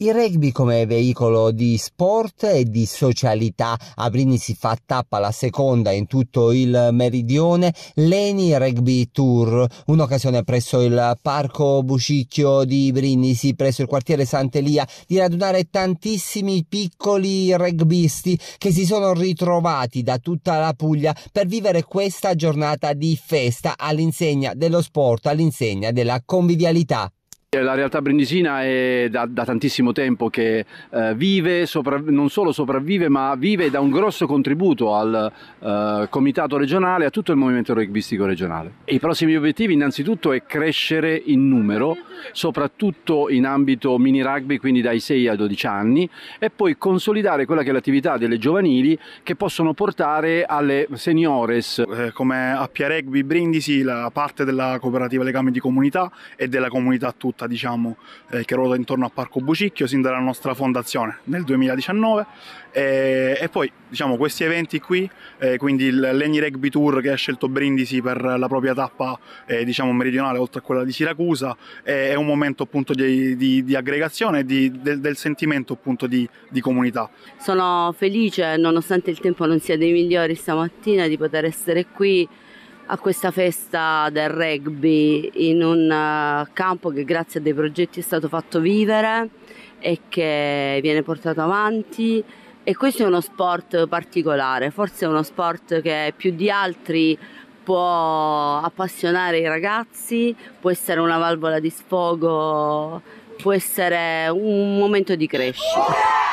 Il rugby come veicolo di sport e di socialità, a Brini si fa tappa la seconda in tutto il meridione, Leni Rugby Tour, un'occasione presso il parco Bucicchio di Brindisi, presso il quartiere Sant'Elia, di radunare tantissimi piccoli rugbisti che si sono ritrovati da tutta la Puglia per vivere questa giornata di festa all'insegna dello sport, all'insegna della convivialità. Eh, la realtà brindisina è da, da tantissimo tempo che eh, vive, sopra, non solo sopravvive, ma vive e dà un grosso contributo al eh, comitato regionale e a tutto il movimento rugbyistico regionale. I prossimi obiettivi innanzitutto è crescere in numero, soprattutto in ambito mini rugby, quindi dai 6 ai 12 anni, e poi consolidare quella che è l'attività delle giovanili che possono portare alle seniores. Eh, come Appia Rugby Brindisi, la parte della cooperativa legame di comunità e della comunità tutta tutta diciamo, eh, che ruota intorno a Parco Bucicchio sin dalla nostra fondazione nel 2019 e, e poi diciamo, questi eventi qui, eh, quindi il Legni Rugby Tour che ha scelto Brindisi per la propria tappa eh, diciamo, meridionale oltre a quella di Siracusa, è un momento appunto di, di, di aggregazione e del, del, sentimento appunto di, di comunità. Sono felice nonostante il tempo non sia dei migliori stamattina di poter essere qui a questa festa del rugby in un eh, campo che grazie a dei progetti è stato fatto vivere e che viene portato avanti e questo è uno sport particolare, forse è uno sport che più di altri può appassionare i ragazzi, può essere una valvola di sfogo, può essere un momento di crescita.